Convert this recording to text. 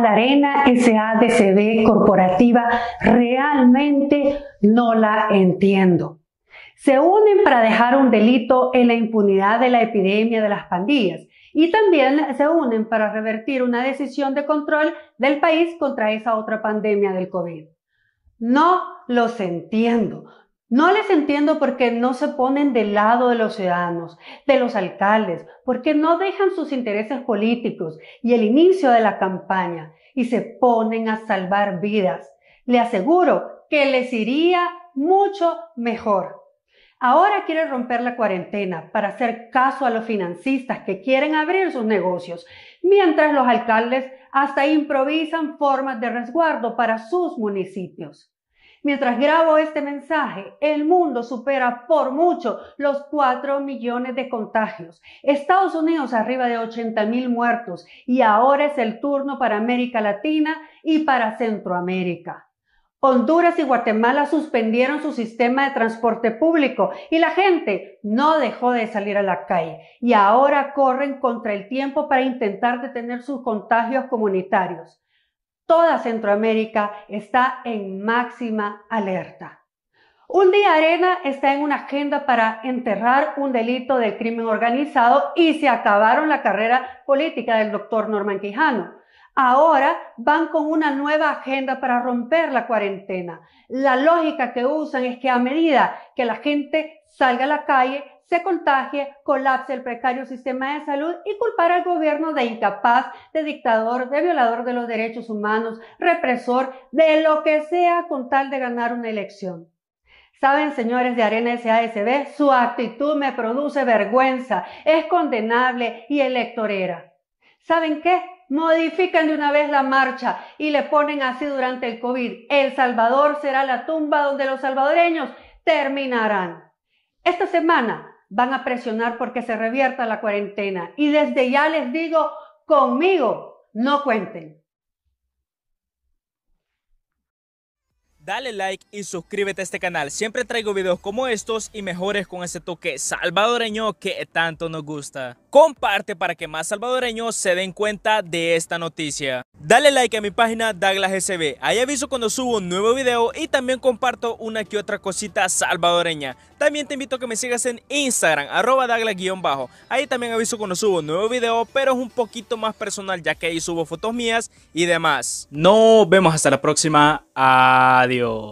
la arena que corporativa, realmente no la entiendo. Se unen para dejar un delito en la impunidad de la epidemia de las pandillas y también se unen para revertir una decisión de control del país contra esa otra pandemia del COVID. No los entiendo, no les entiendo por qué no se ponen del lado de los ciudadanos, de los alcaldes, porque no dejan sus intereses políticos y el inicio de la campaña y se ponen a salvar vidas. Le aseguro que les iría mucho mejor. Ahora quieren romper la cuarentena para hacer caso a los financistas que quieren abrir sus negocios, mientras los alcaldes hasta improvisan formas de resguardo para sus municipios. Mientras grabo este mensaje, el mundo supera por mucho los 4 millones de contagios. Estados Unidos arriba de 80 mil muertos y ahora es el turno para América Latina y para Centroamérica. Honduras y Guatemala suspendieron su sistema de transporte público y la gente no dejó de salir a la calle y ahora corren contra el tiempo para intentar detener sus contagios comunitarios toda Centroamérica está en máxima alerta. Un día Arena está en una agenda para enterrar un delito del crimen organizado y se acabaron la carrera política del doctor Norman Quijano. Ahora van con una nueva agenda para romper la cuarentena. La lógica que usan es que a medida que la gente salga a la calle, se contagie, colapse el precario sistema de salud y culpar al gobierno de incapaz, de dictador, de violador de los derechos humanos, represor, de lo que sea con tal de ganar una elección. Saben, señores de Arena SASB, su actitud me produce vergüenza, es condenable y electorera. ¿Saben qué? Modifican de una vez la marcha y le ponen así durante el COVID. El Salvador será la tumba donde los salvadoreños terminarán. Esta semana van a presionar porque se revierta la cuarentena. Y desde ya les digo, conmigo no cuenten. Dale like y suscríbete a este canal. Siempre traigo videos como estos y mejores con ese toque salvadoreño que tanto nos gusta. Comparte para que más salvadoreños se den cuenta de esta noticia. Dale like a mi página Douglas SB, ahí aviso cuando subo un nuevo video y también comparto una que otra cosita salvadoreña. También te invito a que me sigas en Instagram, arroba guión bajo ahí también aviso cuando subo un nuevo video, pero es un poquito más personal ya que ahí subo fotos mías y demás. Nos vemos hasta la próxima, adiós.